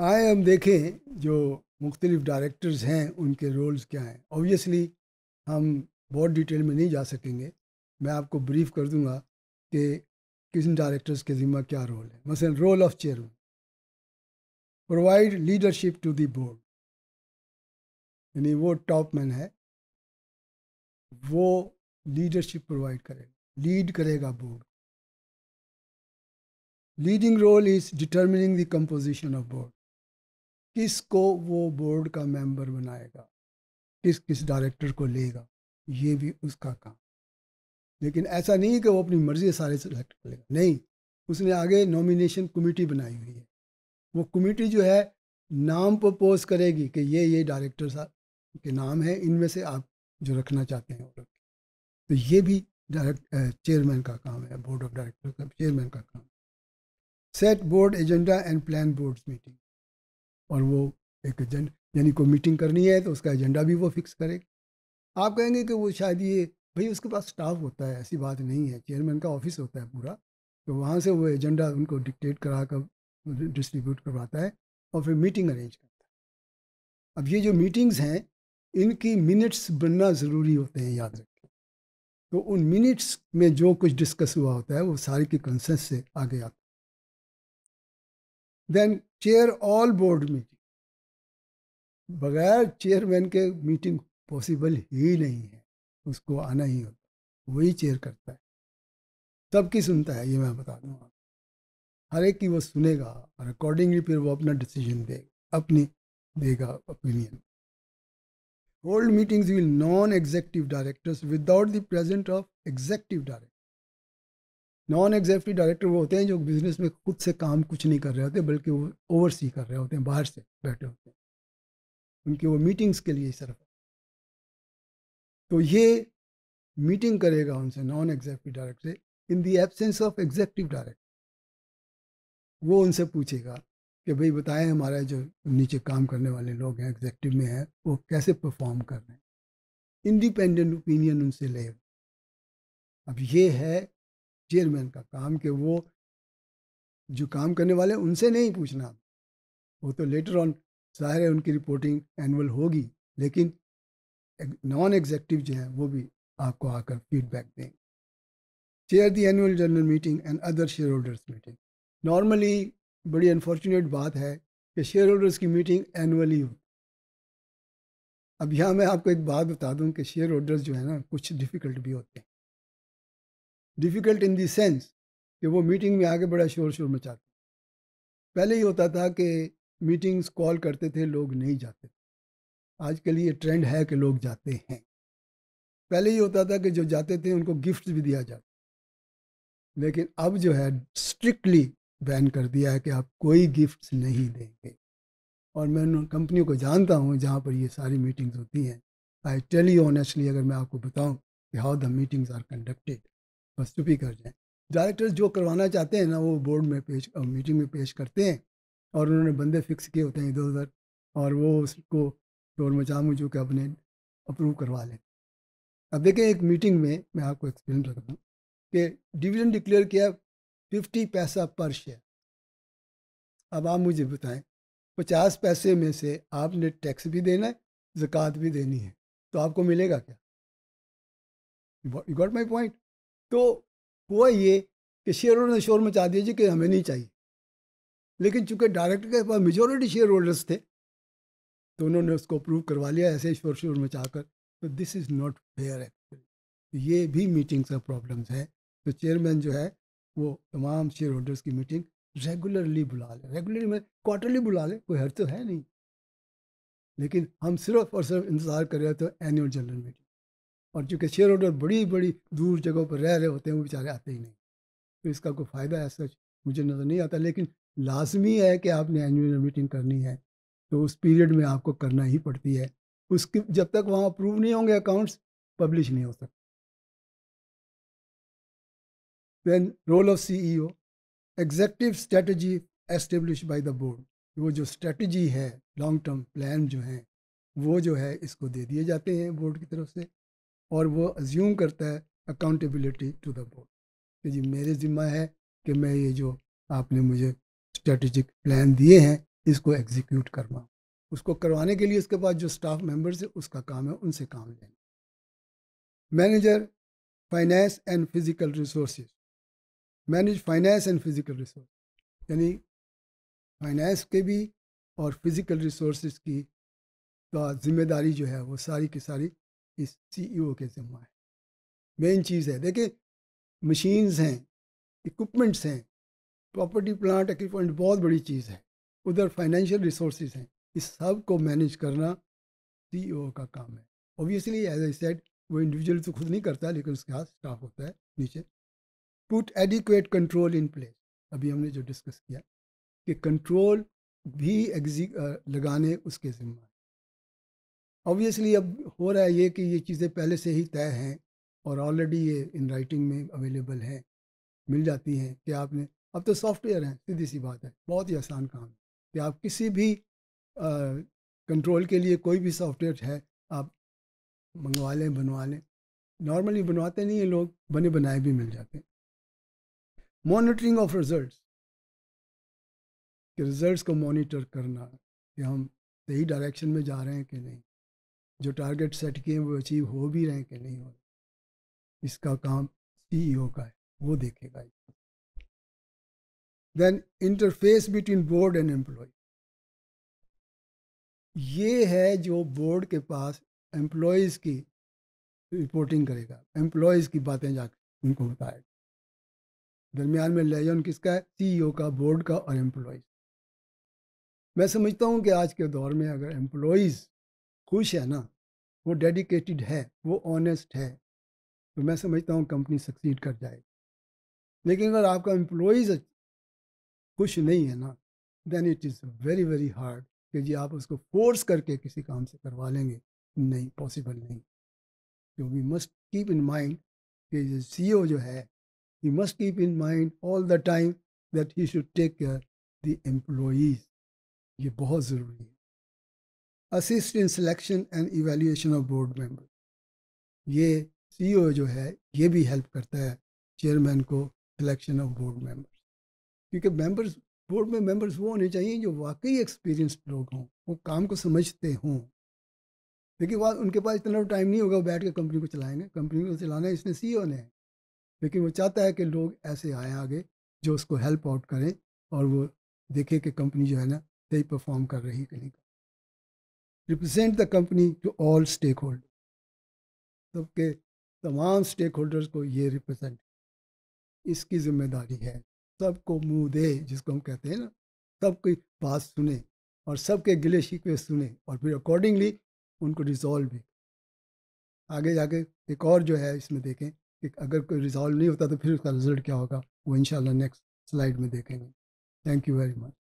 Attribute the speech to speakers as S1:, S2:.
S1: आए हम देखें जो मुख्तलिफ डायरेक्टर्स हैं उनके रोल्स क्या हैं ओबियसली हम बहुत डिटेल में नहीं जा सकेंगे मैं आपको ब्रीफ कर दूंगा कि किस डायरेक्टर्स के ज़िम्मा क्या रोल है मसलन role of chairman provide leadership to the board यानी वो टॉप मैन है वो लीडरशिप प्रोवाइड करेगा लीड करेगा board leading role is determining the composition of board किसको वो बोर्ड का मेंबर बनाएगा किस किस डायरेक्टर को लेगा ये भी उसका काम लेकिन ऐसा नहीं कि वो अपनी मर्जी से सारे सेलेक्ट कर लेगा नहीं उसने आगे नॉमिनेशन कमेटी बनाई हुई है वो कमेटी जो है नाम प्रपोज करेगी कि ये ये डायरेक्टर साहब के नाम है इनमें से आप जो रखना चाहते हैं वो तो ये भी डायरेक्ट चेयरमैन का काम है बोर्ड ऑफ डायरेक्टर का चेयरमैन का काम set board agenda and plan board meeting और वो एक यानी कोई मीटिंग करनी है तो उसका एजेंडा भी वो फिक्स करेगा आप कहेंगे कि वो शायद ये भाई उसके पास स्टाफ होता है ऐसी बात नहीं है चेयरमैन का ऑफिस होता है पूरा तो वहाँ से वो एजेंडा उनको डिक्टेट करा कर डिस्ट्रीब्यूट करवाता है और फिर मीटिंग अरेंज करता है अब ये जो मीटिंग्स हैं इनकी मिनट्स बनना ज़रूरी होते हैं याद रखें तो उन मिनट्स में जो कुछ डिस्कस हुआ होता है वो सारे के कंसेंस से आगे आता है then chair all board meeting बगैर चेयरमैन के मीटिंग पॉसिबल ही नहीं है उसको आना ही होता वही चेयर करता है सबकी सुनता है ये मैं बता दूँ हर एक की वो सुनेगा और अकॉर्डिंगली फिर वो अपना डिसीजन देगा अपनी देगा opinion hold meetings will non executive directors without the present of executive director non executive director वो होते हैं जो बिजनेस में खुद से काम कुछ नहीं कर रहे होते बल्कि वो ओवरसी कर रहे होते हैं बाहर से बैठे होते हैं उनकी वो मीटिंग्स के लिए सिर्फ तो ये मीटिंग करेगा उनसे नॉन एग्जीक्यूटिव डायरेक्टर से in the absence of executive director वो उनसे पूछेगा कि भाई बताएं हमारे जो नीचे काम करने वाले लोग हैं एग्जीक्यूटिव में हैं वो कैसे परफॉर्म कर रहे हैं इंडिपेंडेंट ओपिनियन उनसे ले अब ये है चेयरमैन का काम के वो जो काम करने वाले उनसे नहीं पूछना वो तो लेटर ऑन ज़ाहिर है उनकी रिपोर्टिंग एनुअल होगी लेकिन नॉन एग्जेक्टिव जो हैं वो भी आपको आकर फीडबैक देंगे chair the annual general meeting and other shareholders meeting normally बड़ी अनफॉर्चुनेट बात है कि शेयर होल्डर्स की मीटिंग एनुअली होती अब यहाँ मैं आपको एक बात बता दूँ कि शेयर होल्डर्स जो है ना कुछ डिफ़िकल्ट भी होते हैं डिफ़िकल्ट इन देंस कि वो मीटिंग में आगे बड़ा शोर शोर मचाते पहले ये होता था कि मीटिंग्स कॉल करते थे लोग नहीं जाते थे आजकल ये ट्रेंड है कि लोग जाते हैं पहले ये होता था कि जो जाते थे उनको गिफ्ट भी दिया जाता लेकिन अब जो है स्ट्रिक्टली बैन कर दिया है कि आप कोई गिफ्ट नहीं देंगे और मैं उन कंपनियों को जानता हूँ जहाँ पर ये सारी मीटिंग्स होती हैं आई टेल यू ऑनेस्टली अगर मैं आपको बताऊँ कि how the meetings are conducted वस्तुपी कर जाएं डायरेक्टर जो करवाना चाहते हैं ना वो बोर्ड में पेश मीटिंग में पेश करते हैं और उन्होंने बंदे फिक्स किए होते हैं इधर उधर और वो उसको शोर मचा जो के अपने अप्रूव करवा लें अब देखें एक मीटिंग में मैं आपको एक्सप्लेन कर दूँ कि डिवीजन डिक्लेयर किया फिफ्टी पैसा पर शेयर अब आप मुझे बताएं पचास पैसे में से आपने टैक्स भी देना है जक़ात भी देनी है तो आपको मिलेगा क्या यू गॉट माई पॉइंट तो हुआ ये कि शेयर होल्डर ने शोर मचा दिया जी कि हमें नहीं चाहिए लेकिन चूंकि डायरेक्टर के पास मेजोरिटी शेयर होल्डर्स थे तो उन्होंने उसको अप्रूव करवा लिया ऐसे शोर शोर मचा कर तो this is not fair actually ये भी मीटिंग्स का प्रॉब्लम्स है तो चेयरमैन जो है वो तमाम शेयर होल्डर्स की मीटिंग रेगुलरली बुला ले रेगुलरली में क्वार्टरली बुला ले कोई हर तो है नहीं लेकिन हम सिर्फ और सिर्फ इंतज़ार कर रहे थे एनुअल जनरल मीटिंग और चूँकि शेयर होल्डर बड़ी बड़ी दूर जगहों पर रह रहे होते हैं वो बेचारे आते ही नहीं तो इसका कोई फ़ायदा है सच मुझे नज़र नहीं आता लेकिन लाजमी है कि आपने एनुअल मीटिंग करनी है तो उस पीरियड में आपको करना ही पड़ती है उसके जब तक वहाँ अप्रूव नहीं होंगे अकाउंट्स पब्लिश नहीं हो सकते देन रोल ऑफ ओ executive strategy establish by the board वो जो स्ट्रेटजी है लॉन्ग टर्म प्लान जो हैं वो जो है इसको दे दिए जाते हैं बोर्ड की तरफ से और वो अज्यूम करता है अकाउंटेबिलिटी टू द बोर्ड कि जी मेरे ज़िम्मा है कि मैं ये जो आपने मुझे स्ट्रेटजिक प्लान दिए हैं इसको एग्जीक्यूट करना उसको करवाने के लिए उसके पास जो स्टाफ मेंबर्स है उसका काम है उनसे काम लेना manager finance and physical resource manage finance and physical resource यानी फाइनेंस के भी और फिज़िकल रिसोर्स की का जिम्मेदारी जो है वो सारी की सारी इस सीईओ के जिम्मा है मेन चीज़ है देखिए मशीन्स हैं इक्विपमेंट्स हैं प्रॉपर्टी प्लांट इक्विपमेंट बहुत बड़ी चीज़ है उधर फाइनेंशियल रिसोर्स हैं इस सब को मैनेज करना सीईओ e का काम है ऑब्वियसली एज आई सेड वो इंडिविजुअल तो खुद नहीं करता लेकिन उसके हाथ स्टाफ होता है नीचे put adequate control in place अभी हमने जो डिस्कस किया कि कंट्रोल भी एग्जी लगाने उसके जिम्मा है ऑब्वियसली अब हो रहा है ये कि ये चीज़ें पहले से ही तय हैं और ऑलरेडी ये इन राइटिंग में अवेलेबल हैं मिल जाती हैं कि आपने अब तो सॉफ्टवेयर हैं सीधी सी बात है बहुत ही आसान काम है कि आप किसी भी कंट्रोल के लिए कोई भी सॉफ्टवेयर है आप मंगवा लें बनवा लें नॉर्मली बनवाते नहीं हैं लोग बने बनाए भी मिल जाते हैं मॉनिटरिंग ऑफ रिजल्ट्स कि रिजल्ट्स को मॉनिटर करना कि हम सही डायरेक्शन में जा रहे हैं कि नहीं जो टारगेट सेट किए वो अचीव हो भी रहे हैं कि नहीं हो रहे इसका काम सीईओ e का है वो देखेगा then interface between board and employ ये है जो बोर्ड के पास एम्प्लॉयज़ की रिपोर्टिंग करेगा एम्प्लॉयज़ की बातें जाकर उनको बताएगा दरमियान में लेजन किसका है सीईओ e का बोर्ड का और एम्प्लॉयज़ मैं समझता हूँ कि आज के दौर में अगर एम्प्लॉयज़ खुश है ना वो डेडिकेटेड है वो ऑनेस्ट है तो मैं समझता हूँ कंपनी सक्सीड कर जाएगी लेकिन अगर आपका एम्प्लॉयज़ खुश नहीं है ना then it is very very hard कि जी आप उसको फोर्स करके किसी काम से करवा लेंगे नहीं पॉसिबल नहीं तो we must keep in mind कि सी e जो है he must keep in mind all the time that he should take care the employees ये बहुत ज़रूरी है assist in selection and evaluation of board member ये ओ e जो है ये भी हेल्प करता है चेयरमैन को सिलेक्शन ऑफ बोर्ड मेंबर्स क्योंकि मेंबर्स बोर्ड में मेंबर्स वो होने चाहिए जो वाकई एक्सपीरियंसड लोग हों वो काम को समझते हों लेकिन वह उनके पास इतना टाइम नहीं होगा वो बैठ कर कंपनी को चलाएंगे कंपनी को चलाना है इसमें सी e ने लेकिन वो चाहता है कि लोग ऐसे आए आगे जो उसको हेल्प आउट करें और वो देखे कि कंपनी जो है ना सही परफॉर्म कर रही है कहीं represent the company to all stakeholder सबके तमाम स्टेक होल्डर्स को ये रिप्रेजेंट इसकी जिम्मेदारी है सबको मुंह दे जिसको हम कहते हैं ना सबकी बात सुने और सबके गिले शिकवे सुने और फिर अकॉर्डिंगली उनको रिजॉल्व भी आगे जाके एक और जो है इसमें देखें कि अगर कोई रिजॉल्व नहीं होता तो फिर उसका रिजल्ट क्या होगा वो इंशाल्लाह नेक्स्ट स्लाइड में देखेंगे थैंक यू वेरी मच